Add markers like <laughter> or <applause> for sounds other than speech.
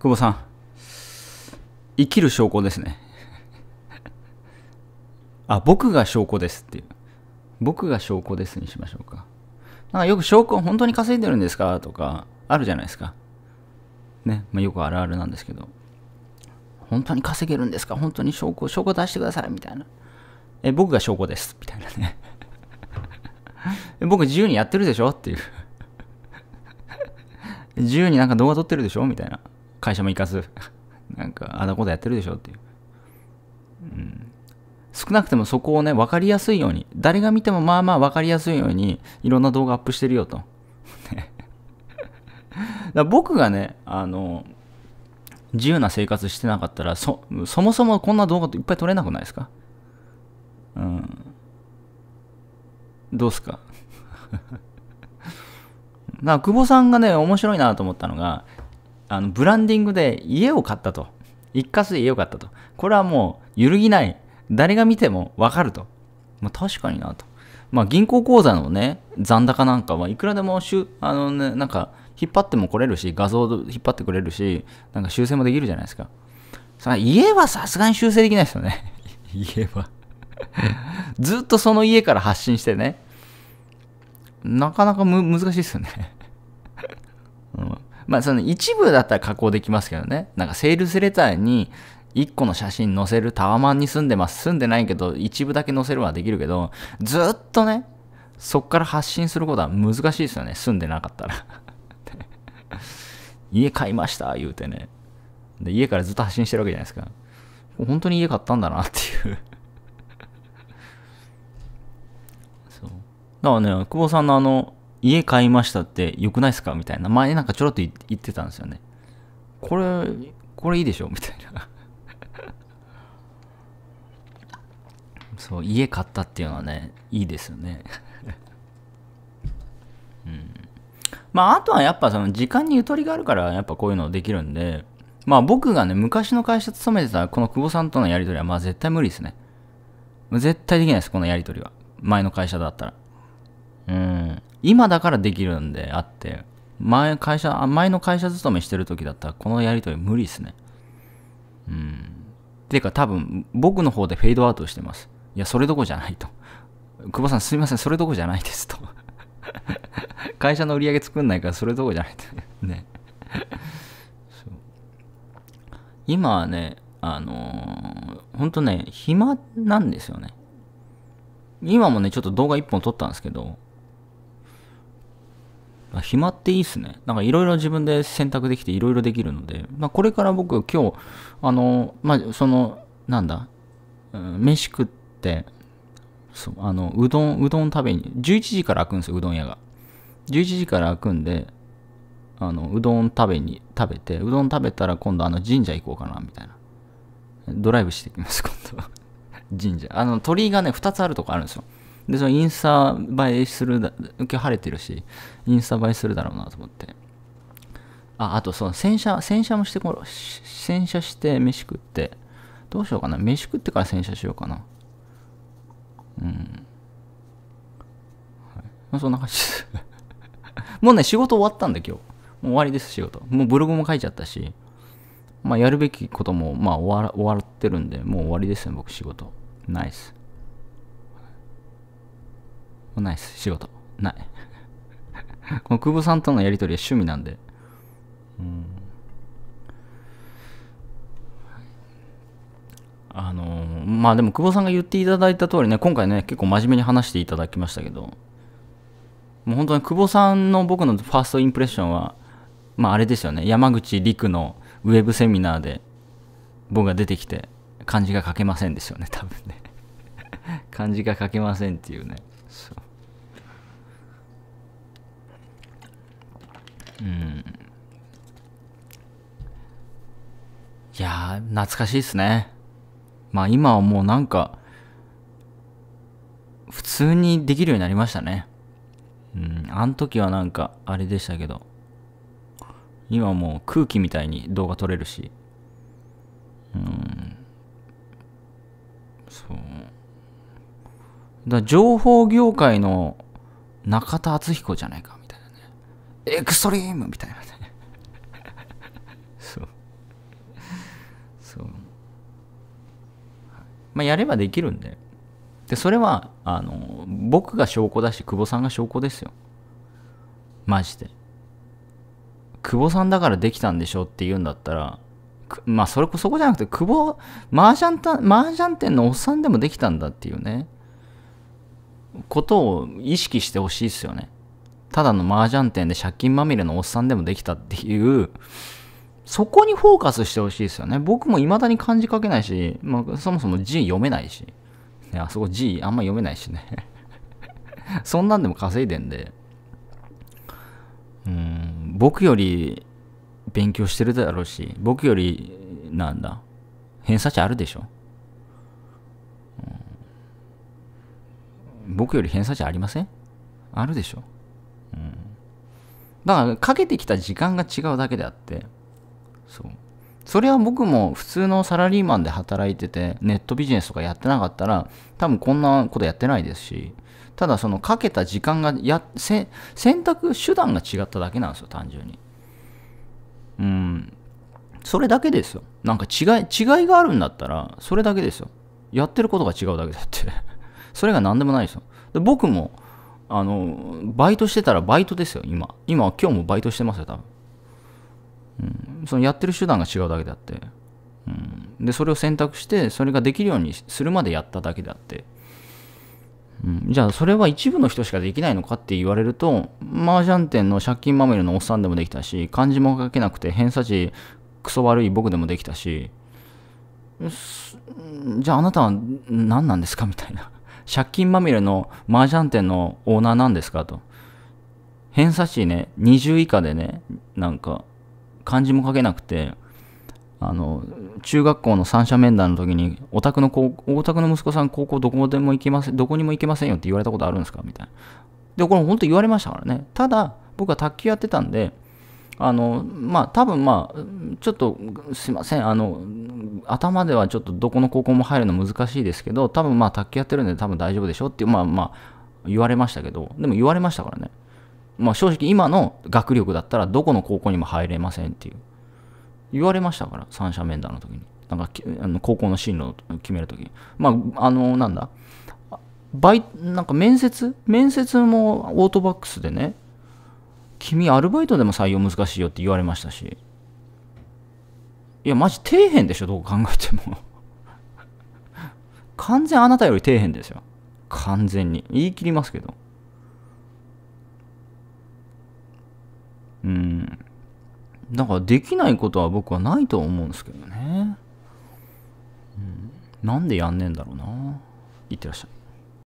久保さん、生きる証拠ですね。<laughs> あ、僕が証拠ですっていう。僕が証拠ですにしましょうか。なんかよく証拠本当に稼いでるんですかとか、あるじゃないですか。ね。まあ、よくあるあるなんですけど。本当に稼げるんですか本当に証拠、証拠出してくださいみたいな。え、僕が証拠です。みたいなね。僕自由にやってるでしょっていう。自由になんか動画撮ってるでしょみたいな。会社も行かず、<laughs> なんか、あんなことやってるでしょっていう。うん。少なくてもそこをね、分かりやすいように、誰が見てもまあまあ分かりやすいように、いろんな動画アップしてるよと。<laughs> だ僕がね、あの、自由な生活してなかったら、そ、そもそもこんな動画っていっぱい撮れなくないですかうん。どうすか <laughs> な久保さんがね、面白いなと思ったのが、あのブランディングで家を買ったと。一括で家を買ったと。これはもう揺るぎない。誰が見てもわかると。まあ、確かになと。まあ、銀行口座のね、残高なんかはいくらでもしゅ、あのね、なんか、引っ張ってもこれるし、画像引っ張ってくれるし、なんか修正もできるじゃないですか。さ家はさすがに修正できないですよね。<laughs> 家はずっとその家から発信してね。なかなか難しいですよねまあその一部だったら加工できますけどね。なんかセールスレターに1個の写真載せるタワマンに住んでます。住んでないけど、一部だけ載せるのはできるけど、ずっとね、そっから発信することは難しいですよね。住んでなかったら <laughs> 家買いました、言うてね。で、家からずっと発信してるわけじゃないですか。本当に家買ったんだなっていうそう。だからね、久保さんのあの、家買いましたって良くないですかみたいな。前なんかちょろっと言ってたんですよね。これ、これいいでしょみたいな <laughs> そう、家買ったっていうのはね、いいですよね <laughs> うん。まあ、あとはやっぱその時間にゆとりがあるから、やっぱこういうのできるんで、まあ僕がね、昔の会社勤めてたこの久保さんとのやりとりは、まあ絶対無理ですね。絶対できないです、このやりとりは。前の会社だったら。うん。今だからできるんであって、前会社、前の会社勤めしてる時だったらこのやりとり無理っすね。うん。てか多分僕の方でフェードアウトしてます。いや、それどこじゃないと。久保さんすいません、それどこじゃないですと。<laughs> 会社の売り上げ作んないからそれどこじゃないと。<laughs> ね。今はね、あのー、ほんとね、暇なんですよね。今もね、ちょっと動画1本撮ったんですけど、あ暇っていいっすね。なんかいろいろ自分で選択できていろいろできるので、まあ、これから僕今日、あの、まあ、その、なんだ、うん、飯食って、そう、あの、うどん、うどん食べに、11時から開くんですよ、うどん屋が。11時から開くんで、あの、うどん食べに、食べて、うどん食べたら今度あの神社行こうかな、みたいな。ドライブしてきます、今度は。神社。あの、鳥居がね、2つあるとこあるんですよ。で、そのインスタ映えするだ、受け晴れてるし、インスタ映えするだろうなと思って。あ、あと、その洗車、洗車もしてこ、洗車して飯食って、どうしようかな。飯食ってから洗車しようかな。うん。はい、まあ、そんな感じです <laughs> もうね、仕事終わったんだ、今日。もう終わりです、仕事。もうブログも書いちゃったし、まあ、やるべきことも、まあ終わ、終わってるんで、もう終わりですよ、僕、仕事。ナイス。こないです。仕事。ない。<laughs> この久保さんとのやりとりは趣味なんで。うん。あのまあでも久保さんが言っていただいた通りね、今回ね、結構真面目に話していただきましたけど、もう本当に久保さんの僕のファーストインプレッションは、まああれですよね、山口陸のウェブセミナーで僕が出てきて、漢字が書けませんですよね、多分ね。<laughs> 漢字が書けませんっていうね。そううんいや懐かしいっすねまあ今はもうなんか普通にできるようになりましたねうんあの時はなんかあれでしたけど今もう空気みたいに動画撮れるしうんそうだ情報業界の中田敦彦じゃないかエクストリームみたいなねそうそう、まあやればできるんででそれはあの僕が証拠だし久保さんが証拠ですよマジで久保さんだからできたんでしょって言うんだったらまあそれこそこじゃなくて久保麻雀た麻雀店のおっさんでもできたんだっていうねことを意識してほしいですよねただの麻雀店で借金まみれのおっさんでもできたっていう、そこにフォーカスしてほしいですよね。僕も未だに漢字書けないし、まあ、そもそも字読めないし、ね、あそこ字あんま読めないしね。<laughs> そんなんでも稼いでんで、うん、僕より勉強してるだろうし、僕より、なんだ、偏差値あるでしょ。僕より偏差値ありませんあるでしょだから、かけてきた時間が違うだけであって、そう。それは僕も普通のサラリーマンで働いてて、ネットビジネスとかやってなかったら、多分こんなことやってないですし、ただそのかけた時間がや、選択手段が違っただけなんですよ、単純に。うん。それだけですよ。なんか違い、違いがあるんだったら、それだけですよ。やってることが違うだけだって <laughs> それが何でもないですよ。で僕も、あの、バイトしてたらバイトですよ、今。今は今日もバイトしてますよ、多分。うん、そのやってる手段が違うだけであって。うん、で、それを選択して、それができるようにするまでやっただけであって。うん、じゃあ、それは一部の人しかできないのかって言われると、麻雀店の借金まみれのおっさんでもできたし、漢字も書けなくて偏差値クソ悪い僕でもできたし、じゃああなたは何なんですかみたいな。借金まみれの麻雀店のオーナーなんですかと。偏差値ね、20以下でね、なんか、漢字も書けなくて、あの、中学校の三者面談の時に、お宅のお宅の息子さん、高校どこでも行けません、どこにも行けませんよって言われたことあるんですかみたいな。で、これ本当言われましたからね。ただ、僕は卓球やってたんで、あのまあ多分まあちょっとすいませんあの頭ではちょっとどこの高校も入るの難しいですけど多分まあ卓球やってるんで多分大丈夫でしょってまあまあ言われましたけどでも言われましたからねまあ正直今の学力だったらどこの高校にも入れませんっていう言われましたから三者面談の時になんかあの高校の進路を決める時にまああのなんだバイなんか面接面接もオートバックスでね君アルバイトでも採用難しいよって言われましたし。いや、マジ底辺でしょ、どう考えても <laughs> 完全あなたより底辺ですよ。完全に。言い切りますけど。うん。だからできないことは僕はないと思うんですけどね。うん、なんでやんねえんだろうな。言ってらっしゃい。